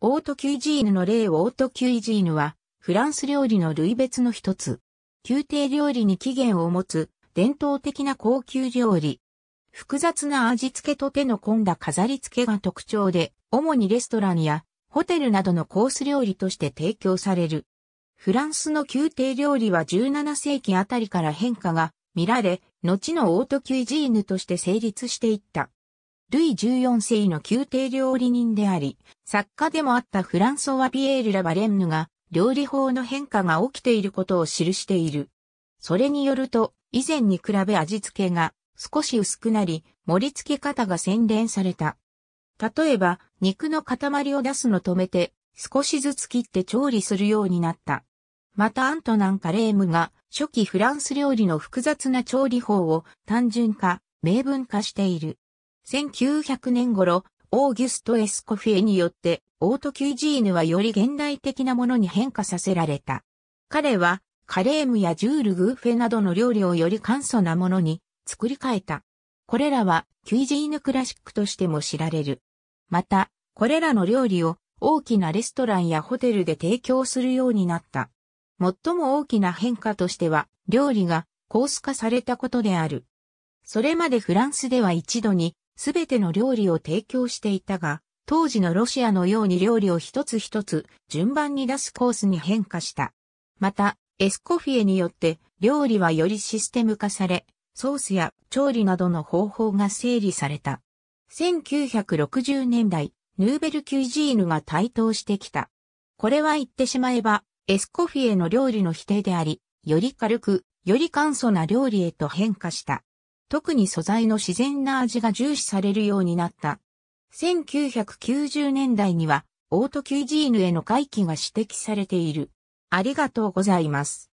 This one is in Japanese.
オートキュイジーヌの例をオートキュイジーヌは、フランス料理の類別の一つ。宮廷料理に起源を持つ、伝統的な高級料理。複雑な味付けと手の込んだ飾り付けが特徴で、主にレストランやホテルなどのコース料理として提供される。フランスの宮廷料理は17世紀あたりから変化が見られ、後のオートキュイジーヌとして成立していった。ルイ14世の宮廷料理人であり、作家でもあったフランソワ・ピエール・ラ・バレンヌが、料理法の変化が起きていることを記している。それによると、以前に比べ味付けが少し薄くなり、盛り付け方が洗練された。例えば、肉の塊を出すの止めて、少しずつ切って調理するようになった。またアントナン・カレームが初期フランス料理の複雑な調理法を単純化、明文化している。1900年頃、オーギュスト・エスコフィエによって、オートキュージーヌはより現代的なものに変化させられた。彼は、カレームやジュール・グーフェなどの料理をより簡素なものに作り変えた。これらは、キュイジーヌ・クラシックとしても知られる。また、これらの料理を大きなレストランやホテルで提供するようになった。最も大きな変化としては、料理がコース化されたことである。それまでフランスでは一度にすべての料理を提供していたが、当時のロシアのように料理を一つ一つ順番に出すコースに変化した。また、エスコフィエによって料理はよりシステム化され、ソースや調理などの方法が整理された。1960年代、ヌーベルキュイジーヌが台頭してきた。これは言ってしまえば、エスコフィエの料理の否定であり、より軽く、より簡素な料理へと変化した。特に素材の自然な味が重視されるようになった。1990年代には、オートキュイジーヌへの回帰が指摘されている。ありがとうございます。